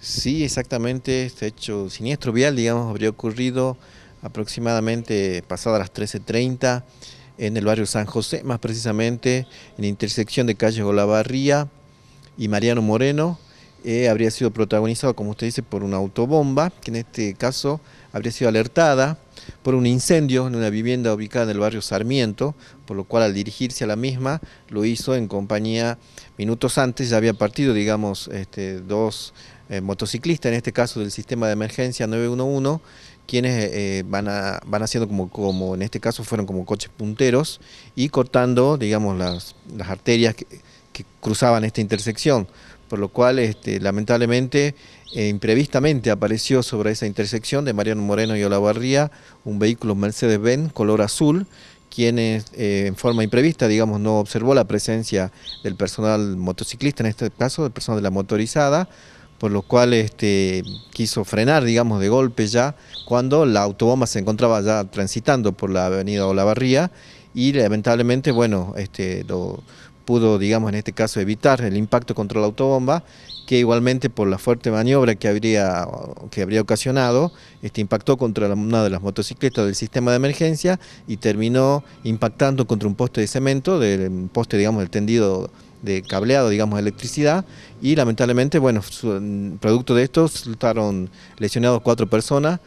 Sí, exactamente. Este hecho siniestro vial, digamos, habría ocurrido aproximadamente pasadas las 13.30 en el barrio San José, más precisamente en la intersección de calle Olavarría y Mariano Moreno. Eh, habría sido protagonizado, como usted dice, por una autobomba, que en este caso habría sido alertada por un incendio en una vivienda ubicada en el barrio Sarmiento, por lo cual al dirigirse a la misma lo hizo en compañía, minutos antes ya había partido, digamos, este, dos eh, motociclistas, en este caso del sistema de emergencia 911, quienes eh, van, van haciendo como, como, en este caso fueron como coches punteros y cortando, digamos, las, las arterias que cruzaban esta intersección, por lo cual este, lamentablemente, eh, imprevistamente apareció sobre esa intersección de Mariano Moreno y Olavarría un vehículo Mercedes-Benz color azul, quienes eh, en forma imprevista, digamos, no observó la presencia del personal motociclista, en este caso, del personal de la motorizada, por lo cual este, quiso frenar, digamos, de golpe ya, cuando la autobomba se encontraba ya transitando por la avenida Olavarría y lamentablemente, bueno, este, lo, pudo, digamos, en este caso evitar el impacto contra la autobomba, que igualmente por la fuerte maniobra que habría, que habría ocasionado, este, impactó contra una de las motocicletas del sistema de emergencia y terminó impactando contra un poste de cemento, del poste, digamos, del tendido de cableado, digamos, de electricidad, y lamentablemente, bueno, producto de esto resultaron lesionados cuatro personas,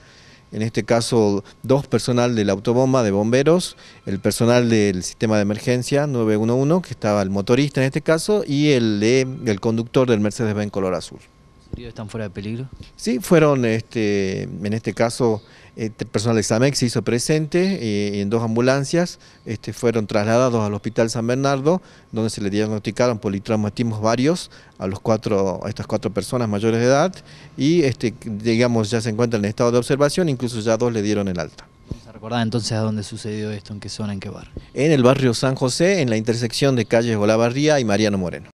en este caso dos personal de la autobomba de bomberos, el personal del sistema de emergencia 911, que estaba el motorista en este caso, y el, el conductor del Mercedes-Benz color azul. ¿Están fuera de peligro? Sí, fueron este, en este caso... Este, personal de SAMEC se hizo presente eh, en dos ambulancias, este, fueron trasladados al Hospital San Bernardo, donde se le diagnosticaron politraumatismos varios a, los cuatro, estas cuatro personas mayores de edad y, este, digamos, ya se encuentran en estado de observación, incluso ya dos le dieron el alta. ¿Recordar entonces a dónde sucedió esto? ¿En qué zona? ¿En qué barrio? En el barrio San José, en la intersección de calles Olavarría y Mariano Moreno.